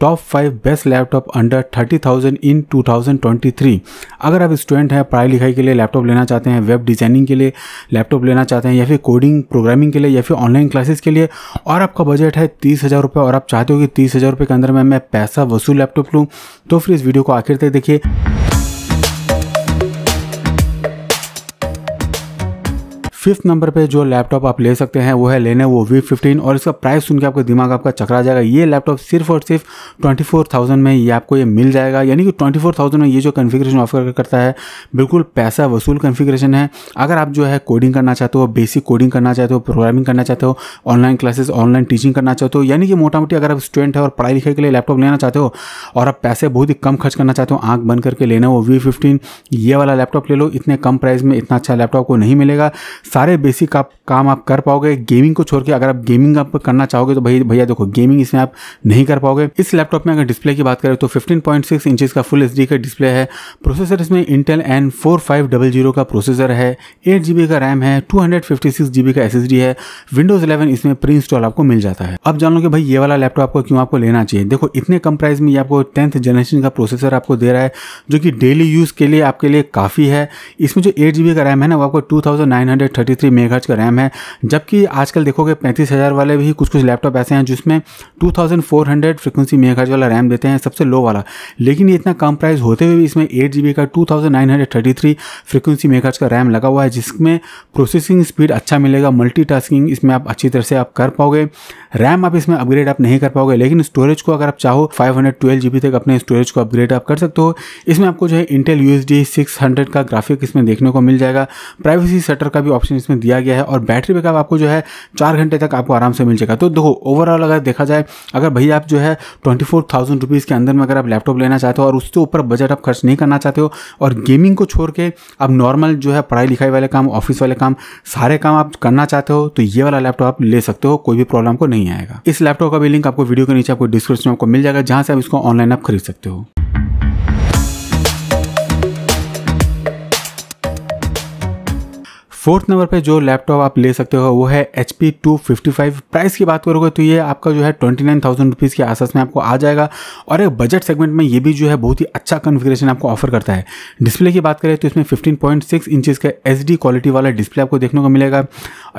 top five best laptop under thirty thousand in two thousand twenty three अगर आप student हैं पढ़ाई लिखाई के लिए लैपटॉप लेना चाहते हैं वेब डिजाइनिंग के लिए लैपटॉप लेना चाहते हैं या फिर कोडिंग प्रोग्रामिंग के लिए या फिर ऑनलाइन क्लासेस के लिए और आपका बजट है तीस हज़ार रुपये और आप चाहते हो कि तीस हज़ार रुपये के अंदर में मैं पैसा वसूल लैपटॉप लूँ तो फिर इस वीडियो को आखिर तक देखिए फिफ्थ नंबर पे जो लैपटॉप आप ले सकते हैं वो है लेने वो वी फिफ्टीन और इसका प्राइस सुन के आपका दिमाग आपका चकरा जाएगा ये लैपटॉप सिर्फ और सिर्फ ट्वेंटी फोर थाउजेंड में ये आपको ये मिल जाएगा यानी कि ट्वेंटी फोर थाउजेंड में ये जो कन्फिग्रेशन ऑफर करता है बिल्कुल पैसा वसूल कन्फिग्रेशन है अगर आप जो है कोडिंग करना चाहते हो बेसिक कोडिंग करना चाहते हो प्रोग्रामिंग करना चाहते हो ऑनलाइन क्लासेस ऑनलाइन टीचिंग करना चाहते हो यानी कि मोटा मोटी अगर आप स्टूडेंट है और पढ़ाई लिखाई के लिए लैपटॉप लेना चाहते हो और आप पैसे बहुत ही कम खर्च करना चाहते हो आँख बंद करके लेना वो वी फिफ्टीन ये वाला लैपटॉप ले लो इतने कम प्राइस में इतना अच्छा लैपटॉप को नहीं मिलेगा सारे बेसिक आप काम आप कर पाओगे गेमिंग को छोड़ के अगर आप गेमिंग आप करना चाहोगे तो भाई भैया देखो गेमिंग इसमें आप नहीं कर पाओगे इस लैपटॉप में अगर डिस्प्ले की बात करें तो 15.6 इंचेस का फुल एच का डिस्प्ले है प्रोसेसर इसमें इंटेल एन फोर का प्रोसेसर है एट का रैम है टू का एस है विंडोज इलेवन इसमें प्री इंस्टॉल आपको मिल जाता है अब जान लो कि भाई ये वाला लैपटॉप आपको क्यों आपको लेना चाहिए देखो इतने कम प्राइस में ये आपको टेंथ जनरेशन का प्रोसेसर आपको दे रहा है जो कि डेली यूज़ के लिए आपके लिए काफ़ी है इसमें जो एट का रैम है ना वो आपको टू थर्टी थ्री मेगाहर्ट्ज का रैम है जबकि आजकल देखोगे पैंतीस हज़ार वाले भी कुछ कुछ लैपटॉप ऐसे हैं जिसमें two thousand four hundred frequency megahertz वाला रैम देते हैं सबसे लो वाला लेकिन ये इतना कम प्राइस होते हुए भी इसमें एट जी बी का two thousand nine hundred thirty three frequency megahertz का रैम लगा हुआ है जिसमें प्रोसेसिंग स्पीड अच्छा मिलेगा मल्टी टास्किंग इसमें आप अच्छी तरह से आप कर पाओगे रैम आप इसमें अपग्रेड आप नहीं कर पाओगे लेकिन स्टोरेज को अगर आप चाहो five hundred twelve G B तक अपने स्टोरेज को अपग्रेड आप कर सकते हो इसमें आपको जो है Intel U S D six hundred का ग्राफिक इसमें देखने को मिल जाएगा प्राइवेसी सेटर का भी ऑप्शन ऑप्शन इसमें दिया गया है और बैटरी बैकअप आपको जो है चार घंटे तक आपको आराम से मिल जाएगा तो देखो ओवरऑल अगर देखा जाए अगर भाई आप जो है ट्वेंटी फोर के अंदर में अगर आप लैपटॉप लेना चाहते हो और उसके ऊपर बजट आप खर्च नहीं करना चाहते हो और गेमिंग को छोड़ के आप नॉर्मल जो है पढ़ाई लिखाई वाले काम ऑफिस वाले काम सारे काम आप करना चाहते हो तो ये वाला लैपटॉप आप ले सकते हो कोई भी प्रॉब्लम को नहीं आएगा इस लैपटॉप का भी लिंक आपको वीडियो के नीचे आपको डिस्क्रिप्शन में आपको मिल जाएगा जहां से आप इसको ऑनलाइन आप खरीद सकते हो फोर्थ नंबर पे जो लैपटॉप आप ले सकते हो वो है H P two fifty five price की बात करोगे तो ये आपका जो है ट्वेंटी नाइन थाउजेंड रुपीज़ के आसपास में आपको आ जाएगा और एक बजट सेगमेंट में ये भी जो है बहुत ही अच्छा कन्फिग्रेशन आपको ऑफर करता है डिस्प्ले की बात करें तो इसमें फिफ्टीन पॉइंट सिक्स इंचज़ का एच डी क्वालिटी वाला डिस्प्ले आपको देखने को मिलेगा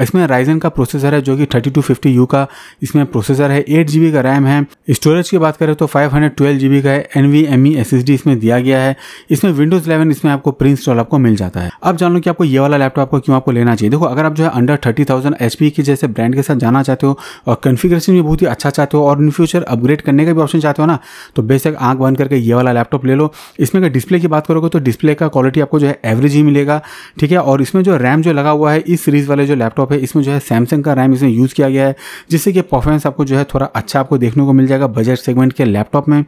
इसमें राइजन का प्रोसेसर है जो कि थर्टी टू फिफ्टी यू का इसमें प्रोसेसर है एट जी बी का रैम है स्टोरेज की बात करें तो five hundred twelve G B का है N V M E S S D इसमें दिया गया है इसमें विंडोज़ इलेवन इसमें आपको प्री इंस्टॉल आपको मिल जाता है अब जान लो कि आपको ये वाला लैपटॉप आपको क्यों आपको लेना चाहिए देखो अगर आप जो है under thirty thousand H P के जैसे ब्रांड के साथ जाना चाहते हो और कन्फिग्रेशन भी बहुत ही अच्छा चाहते हो और इन फ्यूचर अपग्रेड करने का भी ऑप्शन चाहते हो ना तो बेसक आंख बंद करके ये वाला लैपटॉप ले लो इसमें अगर डिस्प्ले की बात करोगे तो डिस्प्ले का क्वालिटी आपको जो है एवरेज ही मिलेगा ठीक है और इसमें जो रैम जो लगा हुआ है इस सीरीज़ वाले जो लैपटॉप है इसमें जो है सैमसंग का रैम इसमें यूज़ किया गया है जिससे कि परफॉर्मेंस आपको जो है थोड़ा अच्छा आपको देखने को मिल जाएगा बजट सेगमेंट के लैपटॉप में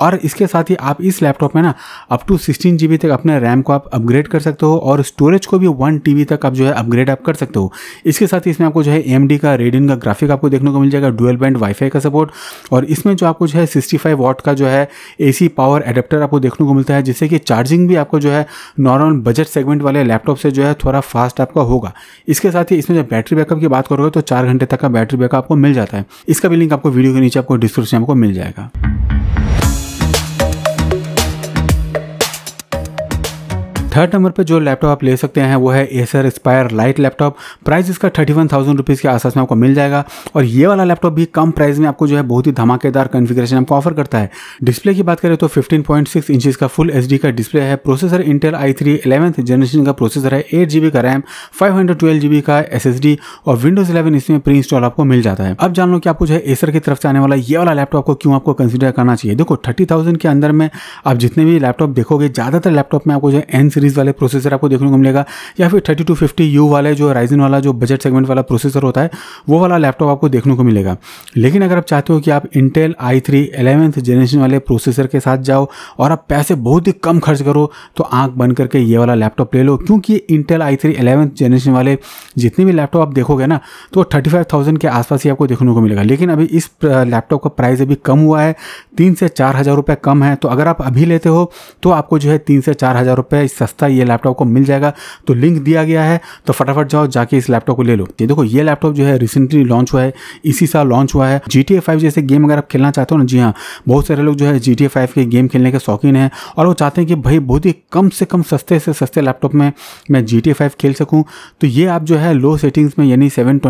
और इसके साथ ही आप इस लैपटॉप में ना अप टू सिक्सटीन जी तक अपने रैम को आप अपग्रेड कर सकते हो और स्टोरेज को भी वन टी तक आप जो है अपग्रेड आप कर सकते हो इसके साथ ही इसमें आपको जो है एम का रेडियन का ग्राफिक आपको देखने को मिल जाएगा डुअल बैंड वाईफाई का सपोर्ट और इसमें जो आपको जो है सिक्सटी फाइव वॉट का जो है ए पावर एडेप्टर आपको देखने को मिलता है जिससे कि चार्जिंग भी आपको जो है नॉर्मल बजट सेगमेंट वाले लैपटॉप से जो है थोड़ा फास्ट आपका होगा इसके साथ ही इसमें जब बैटरी बैकअप की बात करोगे तो चार घंटे तक का बैटरी बैकअप आपको मिल जाता है इसका भी लिंक आपको वीडियो के नीचे आपको डिस्क्रिप्शन में आपको मिल जाएगा थर्ड नंबर पर जो लैपटॉप आप ले सकते हैं वो है Acer Aspire Lite laptop price इसका थर्टी वन थाउजेंड रुपीज़ के आसपास में आपको मिल जाएगा और ये वाला लैपटॉप भी कम प्राइस में आपको जो है बहुत ही धमाकेदार कॉन्फ़िगरेशन आपको ऑफर करता है डिस्प्ले की बात करें तो सिक्स इंचेस का फुल एच का डिस्प्ले है processor Intel I three eleventh generation का प्रोसेसर है एट जी का रैम फाइव हंड्रेड का एस और विंडोज इलेवन इसमें प्री इंस्टॉल आपको मिल जाता है अब जान लो कि आपको जो है एसर की तरफ से आने वाला ये वाला लैपटॉप को क्यों आपको कंसिडर करना चाहिए देखो थर्टी के अंदर में आप जितने भी लैपटॉप देखोगे ज़्यादातर लैपटॉप में आपको जो है एन सीरीज़ वाले प्रोसेसर आपको देखने को मिलेगा या फिर थर्टी टू फिफ्टी यू वाले जो राइजन वाला जो बजट सेगमेंट वाला प्रोसेसर होता है वो वाला लैपटॉप आपको देखने को मिलेगा लेकिन अगर आप चाहते हो कि आप Intel I three eleventh generation वाले प्रोसेसर के साथ जाओ और आप पैसे बहुत ही कम खर्च करो तो आँख बंद करके ये वाला लैपटॉप ले लो क्योंकि Intel I three eleventh generation वाले जितने भी लैपटॉप आप देखोगे ना तो थर्टी फाइव थाउजेंड के आसपास ही आपको देखने को मिलेगा लेकिन अभी इस लैपटॉप का प्राइस अभी कम हुआ है तीन से चार हज़ार रुपये कम है तो अगर आप अभी लेते हो तो आपको जो है तीन से चार हज़ार रुपये सस्ता ये लैपटॉप को मिल जाएगा तो लिंक दिया गया है तो फटाफट जाओ जाके इस लैपटॉप को ले लो ये देखो ये लैपटॉप जो है रिसेंटली लॉन्च हुआ है इसी साल लॉन्च हुआ है जी टी जैसे गेम अगर आप खेलना चाहते हो ना जी हाँ बहुत सारे लोग जो है जी टी के गेम खेलने के शौकीन हैं और वो चाहते हैं कि भाई बहुत ही कम से कम सस्ते से सस्ते लैपटॉप में मैं जी टी खेल सकूँ तो ये आप जो है लो सेटिंग्स में यानी सेवन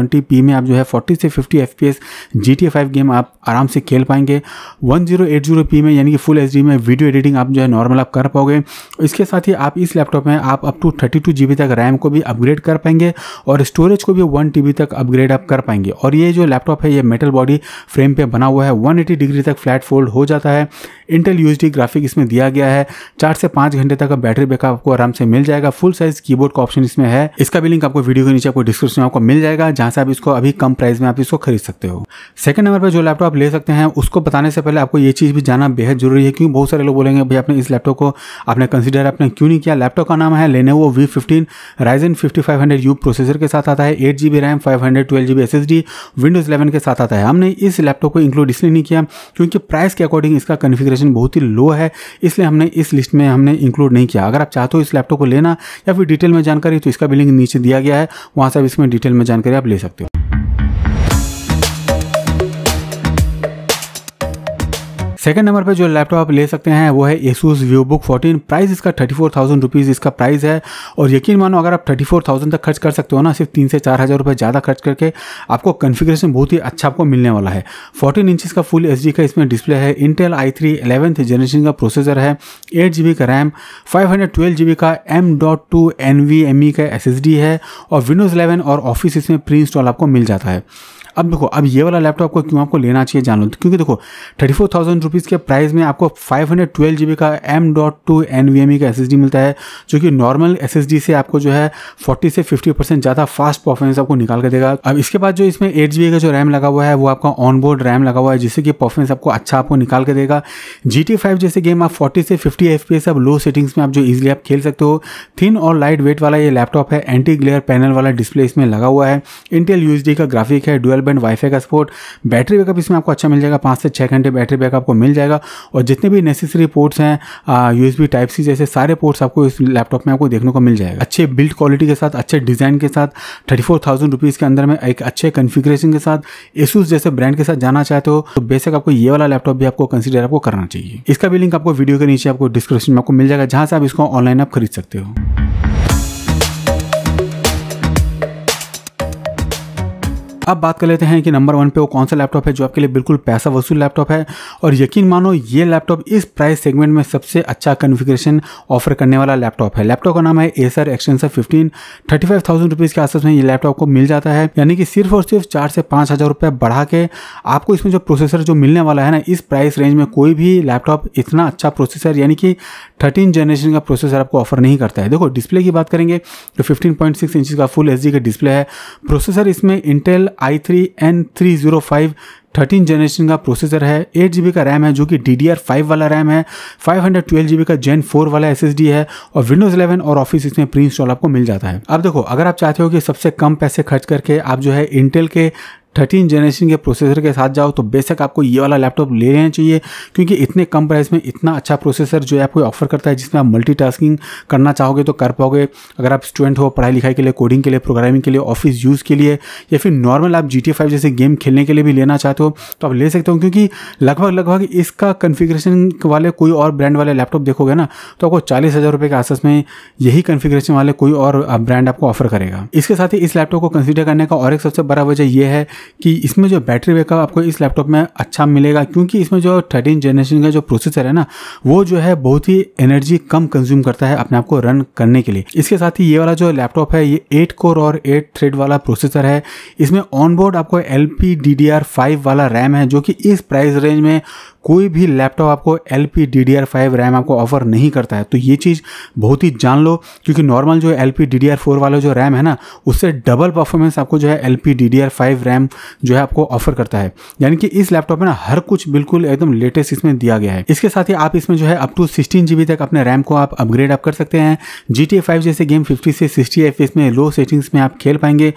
में आप जो है फोर्टी से fifty F P S G T game आप आराम से खेल पाएंगे one zero eight zero P में यानी कि फुल एच में वीडियो एडिटिंग आप जो है नॉर्मल आप कर पाओगे इसके साथ ही आप इस इस लैपटॉप में आप up to thirty two G B तक रैम को भी अपग्रेड कर पाएंगे और स्टोरेज को भी वन टी बी तक अपग्रेड आप कर पाएंगे और ये जो लैपटॉप है ये मेटल बॉडी फ्रेम पर बना हुआ है वन एटी डिग्री तक फ्लैट फोल्ड हो जाता है इंटेल यू ग्राफिक इसमें दिया गया है चार से पाँच घंटे तक का बैटरी बैकअप आपको आराम से मिल जाएगा फुल साइज कीबोर्ड का ऑप्शन इसमें है इसका भी लिंक आपको वीडियो के नीचे आपको डिस्क्रिप्शन में आपको मिल जाएगा जहां से आप इसको अभी कम प्राइस में आप इसको खरीद सकते हो सेकंड नंबर पर जो लैपटॉप ले सकते हैं उसको बताने से पहले आपको ये चीज़ भी जाना बेहद जरूरी है क्योंकि बहुत सारे लोग बोलेंगे भाई आपने इस लैपटॉप को आपने कंसिडर आपने क्यों नहीं किया लैपटॉप का नाम है Lenovo V fifteen Ryzen fifty five hundred U processor के साथ आता है eight G B RAM five hundred twelve G B S S D Windows eleven के साथ आता है हमने इस लैपटॉप को इंक्लूड इसलिए नहीं किया क्योंकि प्राइस के अकॉर्डिंग इसका कन्फिग्रेशन स्पेसिफिकेशन बहुत ही लो है इसलिए हमने इस लिस्ट में हमने इंक्लूड नहीं किया अगर आप चाहते हो इस लैपटॉप को लेना या फिर डिटेल में जानकारी तो इसका भी लिंक नीचे दिया गया है वहाँ से आप इसमें डिटेल में जानकारी आप ले सकते हो सेकंड नंबर पे जो लैपटॉप आप ले सकते हैं वो है Asus Vivobook fourteen price इसका थर्टी फोर थाउजेंड रुपीज़ इसका प्राइस है और यकीन मानो अगर आप थर्टी फोर थाउजेंड तक खर्च कर सकते हो ना सिर्फ तीन से चार हज़ार रुपये ज़्यादा खर्च करके आपको कन्फिग्रेशन बहुत ही अच्छा आपको मिलने वाला है फोर्टीन इंचज़ का फुल एच का इसमें डिस्प्ले है Intel I three eleventh generation का प्रोसेसर है एट जी का RAM five hundred twelve G का M dot two N V M E का एस है और विंडोज़ इलेवन और ऑफिस इसमें प्री इंस्टॉल आपको मिल जाता है अब देखो अब ये वाला लैपटॉप को क्यों आपको लेना चाहिए जान लो तो क्योंकि देखो थर्टी फोर थाउजेंड रुपीज़ के प्राइस में आपको five hundred twelve G B का M dot two N V M E का एस एस डी मिलता है जो कि नॉर्मल एस एस डी से आपको जो है फोर्टी से फिफ्टी परसेंट ज़्यादा फास्ट परफॉर्मेंस आपको निकाल कर देगा अब इसके बाद जो इसमें एट जी बी का जो रैम लगा हुआ है वो आपका ऑन बोर्ड रैम लगा हुआ है जिससे कि परफॉर्मेंस आपको अच्छा आपको निकाल के देगा जी टी फाइव जैसे गेम आप फोर्टी से फिफ्टी एफ पी एस अब लो सेटिंग्स में आप जो इजिली आप खेल सकते हो थिन और लाइट वेट वाला ये लैपटॉप है एंटी ग्लेयर पैनल वाला डिस्प्ले इसमें लगा हुआ है इंटेल यू का ग्राफिक है डुअल डुअल बैंड वाईफाई का सपोर्ट बैटरी बैकअप इसमें आपको अच्छा मिल जाएगा पाँच से छः घंटे बैटरी बैकअप आपको मिल जाएगा और जितने भी नेसेसरी पोर्ट्स हैं एस टाइप सी जैसे सारे पोर्ट्स आपको इस लैपटॉप में आपको देखने को मिल जाएगा अच्छे बिल्ड क्वालिटी के साथ अच्छे डिज़ाइन के साथ थर्टी फोर थाउजेंड रुपीज़ के अंदर में एक अच्छे कन्फिग्रेशन के साथ एसूस जैसे ब्रांड के साथ जाना चाहते हो तो बेसिक आपको ये वाला लैपटॉप भी आपको कंसिडर आपको करना चाहिए इसका भी लिंक आपको वीडियो के नीचे आपको डिस्क्रिप्शन में आपको मिल जाएगा जहाँ से आप इसको ऑनलाइन आप खरीद सकते हो अब बात कर लेते हैं कि नंबर वन पे वो कौन सा लैपटॉप है जो आपके लिए बिल्कुल पैसा वसूल लैपटॉप है और यकीन मानो ये लैपटॉप इस प्राइस सेगमेंट में सबसे अच्छा कन्फिग्रेशन ऑफर करने वाला लैपटॉप है लैपटॉप का नाम है Acer Extensa fifteen thirty five thousand rupees के आसपास में ये लैपटॉप को मिल जाता है यानी कि सिर्फ और सिर्फ चार से पाँच हज़ार रुपये बढ़ा के आपको इसमें जो प्रोसेसर जो मिलने वाला है ना इस प्राइस रेंज में कोई भी लैपटॉप इतना अच्छा प्रोसेसर यानी कि थर्टीन जनरेशन का प्रोसेसर आपको ऑफर नहीं करता है देखो डिस्प्ले की बात करेंगे तो फिफ्टीन पॉइंट सिक्स इंच का फुल एच का डिस्प्ले है प्रोसेसर इसमें Intel I three N three zero five thirteen generation का प्रोसेसर है एट जी का रैम है जो कि डी डी आर फाइव वाला रैम है फाइव हंड्रेड ट्वेल्व जी का जेन फोर वाला एस एस डी है और विंडोज इलेवन और ऑफिस इसमें प्री इंस्टॉल आपको मिल जाता है अब देखो अगर आप चाहते हो कि सबसे कम पैसे खर्च करके आप जो है इंटेल के थर्टीन जनरेशन के प्रोसेसर के साथ जाओ तो बेशक आपको ये वाला लैपटॉप ले लेना चाहिए क्योंकि इतने कम प्राइस में इतना अच्छा प्रोसेसर जो है आपको ऑफर करता है जिसमें आप मल्टीटास्किंग करना चाहोगे तो कर पाओगे अगर आप स्टूडेंट हो पढ़ाई लिखाई के लिए कोडिंग के लिए प्रोग्रामिंग के लिए ऑफिस यूज़ के लिए या फिर नॉर्मल आप जी टी फाइव जैसे गेम खेलने के लिए भी लेना चाहते हो तो आप ले सकते हो क्योंकि लगभग लगभग इसका कन्फिग्रेशन वाले कोई और ब्रांड वाले लैपटॉप देखोगे ना तो आपको चालीस हज़ार रुपये के आसपास में यही कन्फिग्रेशन वाले कोई और ब्रांड आपको ऑफर करेगा इसके साथ ही इस लैपटॉप को कंसिडर करने का और एक सबसे बड़ा वजह यह है कि इसमें जो बैटरी बैकअप आपको इस लैपटॉप में अच्छा मिलेगा क्योंकि इसमें जो थर्टीन जनरेशन का जो प्रोसेसर है ना वो जो है बहुत ही एनर्जी कम कंज्यूम करता है अपने आप को रन करने के लिए इसके साथ ही ये वाला जो लैपटॉप है ये एट कोर और एट थ्रेड वाला प्रोसेसर है इसमें ऑन बोर्ड आपको L P D D R five वाला रैम है जो कि इस प्राइस रेंज में कोई भी लैपटॉप आपको L P D D R five RAM आपको ऑफर नहीं करता है तो ये चीज़ बहुत ही जान लो क्योंकि नॉर्मल जो L P D D R four वाला जो रैम है ना उससे डबल परफॉर्मेंस आपको जो है L P D D R five RAM जो है आपको ऑफर करता है यानी कि इस लैपटॉप में ना हर कुछ बिल्कुल एकदम लेटेस्ट इसमें दिया गया है इसके साथ ही आप इसमें जो है अप टू सिक्सटीन जी तक अपने रैम को आप अपग्रेड अप कर सकते हैं जी टी फाइव जैसे गेम फिफ्टी से सिक्सटी एफ इसमें लो सेटिंग्स में आप खेल पाएंगे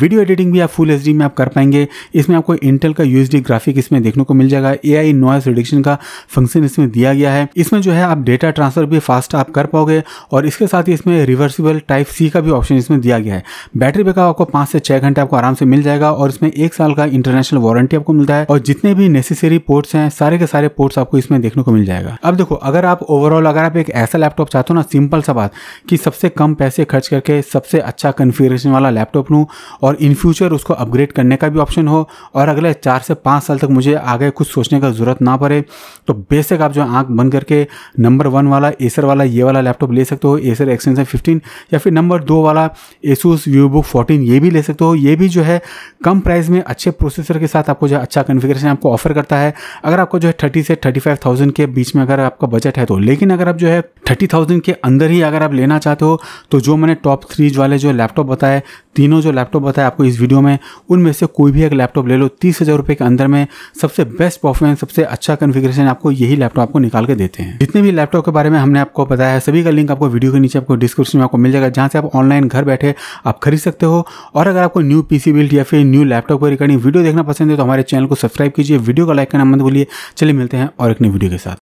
वीडियो एडिटिंग भी आप फुल एच में आप कर पाएंगे इसमें आपको इंटेल का यू ग्राफिक इसमें देखने को मिल जाएगा ए आई नॉइस रिडक्शन का फंक्शन इसमें दिया गया है इसमें जो है आप डेटा ट्रांसफर भी फास्ट आप कर पाओगे और इसके साथ ही इसमें रिवर्सिबल टाइप सी का भी ऑप्शन इसमें दिया गया है बैटरी बैकअप आपको पांच से छह घंटे आपको आराम से मिल जाएगा और इसमें एक साल का इंटरनेशनल वारंटी आपको मिलता है और जितने भी नेसेसरी पोर्ट्स हैं सारे के सारे पोर्ट्स आपको इसमें देखने को मिल जाएगा अब देखो अगर आप ओवरऑल अगर आप एक ऐसा लैपटॉप चाहते हो ना सिंपल सा बात कि सबसे कम पैसे खर्च करके सबसे अच्छा कन्फिग्रेशन वाला लैपटॉप लूँ और इन फ्यूचर उसको अपग्रेड करने का भी ऑप्शन हो और अगले चार से पाँच साल तक मुझे आगे कुछ सोचने का जरूरत ना कहाँ पर है तो बेसिक आप जो आँख बंद करके नंबर वन वाला एसर वाला ये वाला लैपटॉप ले सकते हो एसर एक्सटेंशन फिफ्टीन या फिर नंबर दो वाला एसूस व्यू बुक फोर्टीन ये भी ले सकते हो ये भी जो है कम प्राइस में अच्छे प्रोसेसर के साथ आपको जो है अच्छा कन्फिग्रेशन आपको ऑफर करता है अगर आपको जो है थर्टी से थर्टी फाइव थाउजेंड के बीच में अगर आपका बजट है तो लेकिन अगर आप जो है थर्टी थाउजेंड के अंदर ही अगर आप लेना चाहते हो तो जो मैंने टॉप थ्री वाले जो लैपटॉप बताए तीनों जो लैपटॉप बताए आपको इस वीडियो में उनमें से कोई भी एक लैपटॉप ले लो तीस हज़ार रुपये के अंदर में सबसे बेस्ट परफॉर्मेंस सबसे अच्छा अच्छा कन्फिग्रेशन आपको यही लैपटॉप आपको निकाल के देते हैं जितने भी लैपटॉप के बारे में हमने आपको बताया है सभी का लिंक आपको वीडियो के नीचे आपको डिस्क्रिप्शन में आपको मिल जाएगा जहां से आप ऑनलाइन घर बैठे आप खरीद सकते हो और अगर आपको न्यू पीसी बिल्ड या फिर न्यू लैपटॉप को रिगार्डिंग वीडियो देखना पसंद है तो हमारे चैनल को सब्सक्राइब कीजिए वीडियो का लाइक करना मत भूलिए चलिए मिलते हैं और एक नई वीडियो के साथ